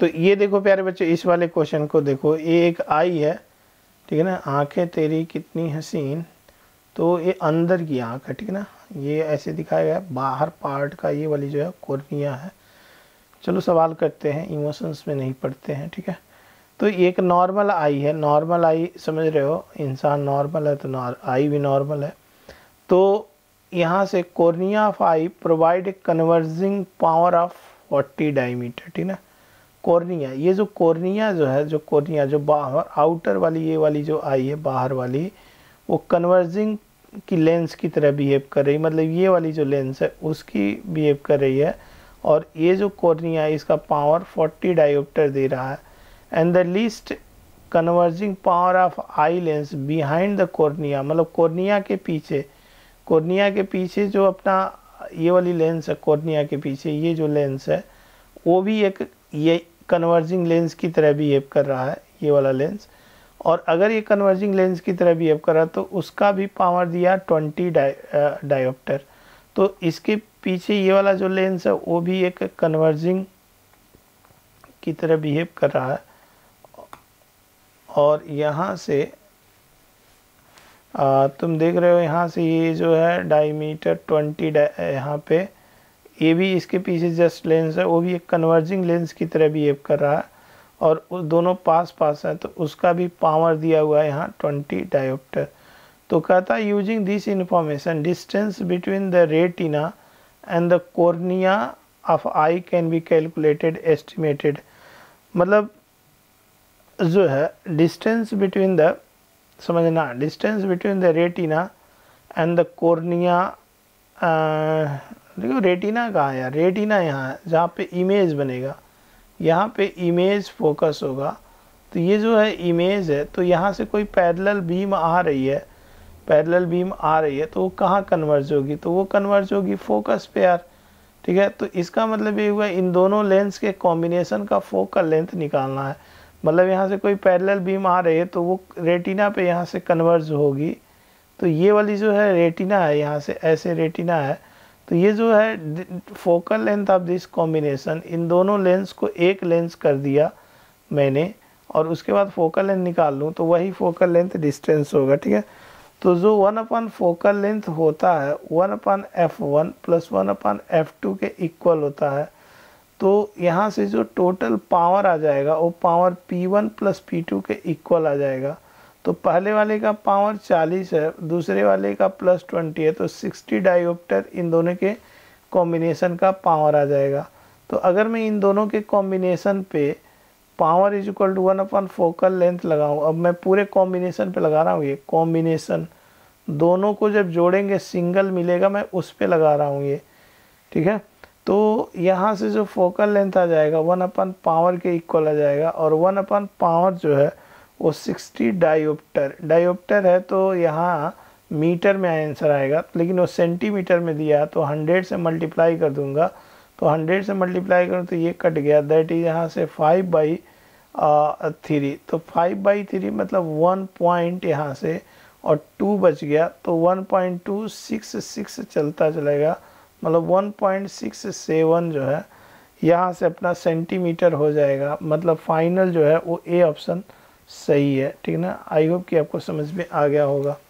तो ये देखो प्यारे बच्चे इस वाले क्वेश्चन को देखो ये एक आई है ठीक है ना आंखें तेरी कितनी हसीन तो ये अंदर की आँख है ठीक है ना ये ऐसे दिखाया गया बाहर पार्ट का ये वाली जो है कोर्निया है चलो सवाल करते हैं इमोशंस में नहीं पढ़ते हैं ठीक है तो ये एक नॉर्मल आई है नॉर्मल आई समझ रहे हो इंसान नॉर्मल है तो आई भी नॉर्मल है तो यहाँ से cornea of eye provide a converging power of forty diameter ठीक है कॉर्निया ये जो कॉर्निया जो है जो कॉर्निया जो बाहर आउटर वाली ये वाली जो आई है बाहर वाली वो कन्वर्जिंग की लेंस की तरह बिहेव कर रही मतलब ये वाली जो लेंस है उसकी बिहेव कर रही है और ये जो कॉर्निया इसका पावर 40 डायोप्टर दे रहा है and the least converging power of eye lens behind the cornea मतलब कॉर्निया के पीछे कॉर्निया के पीछे जो अपना ये वाली लेंस है कॉर्निया के पीछे ये जो लेंस है वो भी एक ये कन्वर्जिंग लेंस की तरह बिहेव कर रहा है ये वाला लेंस और अगर ये कन्वर्जिंग लेंस की तरह बिहेव कर रहा है तो उसका भी पावर दिया 20 डायोप्टर तो इसके पीछे ये वाला जो लेंस है वो भी एक कन्वर्जिंग की तरह बिहेव कर रहा है और यहाँ से आ, तुम देख रहे हो यहाँ से ये जो है डायमीटर 20 डाय यहाँ पे ये भी इसके पीछे जस्ट लेंस है वो भी एक कन्वर्जिंग लेंस की तरह बिहेव कर रहा है और उस दोनों पास पास हैं तो उसका भी पावर दिया हुआ है यहाँ ट्वेंटी डायोप्टर तो कहता है using this information distance between the retina and the cornea of eye can be calculated estimated मतलब जो है डिस्टेंस बिटवीन द समझना distance between the retina and the cornea देखो रेटिना कहाँ है रेटिना यहाँ है जहाँ पे इमेज बनेगा यहाँ पे इमेज फोकस होगा तो ये जो है इमेज है तो यहाँ से कोई पैरेलल बीम आ रही है पैरेलल बीम आ रही है तो वो कहाँ कन्वर्ज होगी तो वो कन्वर्ज होगी फोकस पे यार ठीक है तो इसका मतलब ये हुआ इन दोनों लेंस के कॉम्बिनेशन का फोकल लेंथ निकालना है मतलब यहाँ से कोई पैरेलल बीम आ रही है तो वो रेटिना पे यहाँ से कन्वर्ज होगी तो ये वाली जो है रेटिना है यहाँ से ऐसे रेटिना है तो ये जो है focal length of this combination इन दोनों लेंस को एक लेंस कर दिया मैंने और उसके बाद फोकल लेंथ निकाल लूँ तो वही फोकल लेंथ डिस्टेंस होगा ठीक है तो जो वन अपन फोकल लेंथ होता है one upon f one plus one upon f two के इक्वल होता है तो यहाँ से जो टोटल पावर आ जाएगा वो power p one plus p two के इक्वल आ जाएगा तो पहले वाले का पावर 40 है दूसरे वाले का प्लस 20 है तो 60 डायोप्टर इन दोनों के कॉम्बिनेशन का पावर आ जाएगा तो अगर मैं इन दोनों के कॉम्बिनेशन पे power is equal to one upon focal length लगाऊँ अब मैं पूरे कॉम्बिनेशन पे लगा रहा हूँ ये कॉम्बिनेशन दोनों को जब जोड़ेंगे सिंगल मिलेगा मैं उस पर लगा रहा हूँ ये ठीक है तो यहाँ से जो फोकल लेंथ आ जाएगा वन अपन पावर के इक्वल आ जाएगा और वन अपन पावर जो है वो 60 डायोप्टर डायोप्टर है तो यहाँ मीटर में आंसर आएगा लेकिन वो सेंटीमीटर में दिया तो 100 से मल्टीप्लाई कर दूंगा तो 100 से मल्टीप्लाई करूँ तो ये कट गया दैट इज यहाँ से 5 बाई थ्री तो 5 बाई थ्री मतलब वन पॉइंट यहाँ से और टू बच गया तो one point two six six चलता चलेगा मतलब वन पॉइंट सिक्स सेवन जो है यहाँ से अपना सेंटीमीटर हो जाएगा मतलब फाइनल जो है वो ए ऑप्शन सही है ठीक है ना आई होप कि आपको समझ में आ गया होगा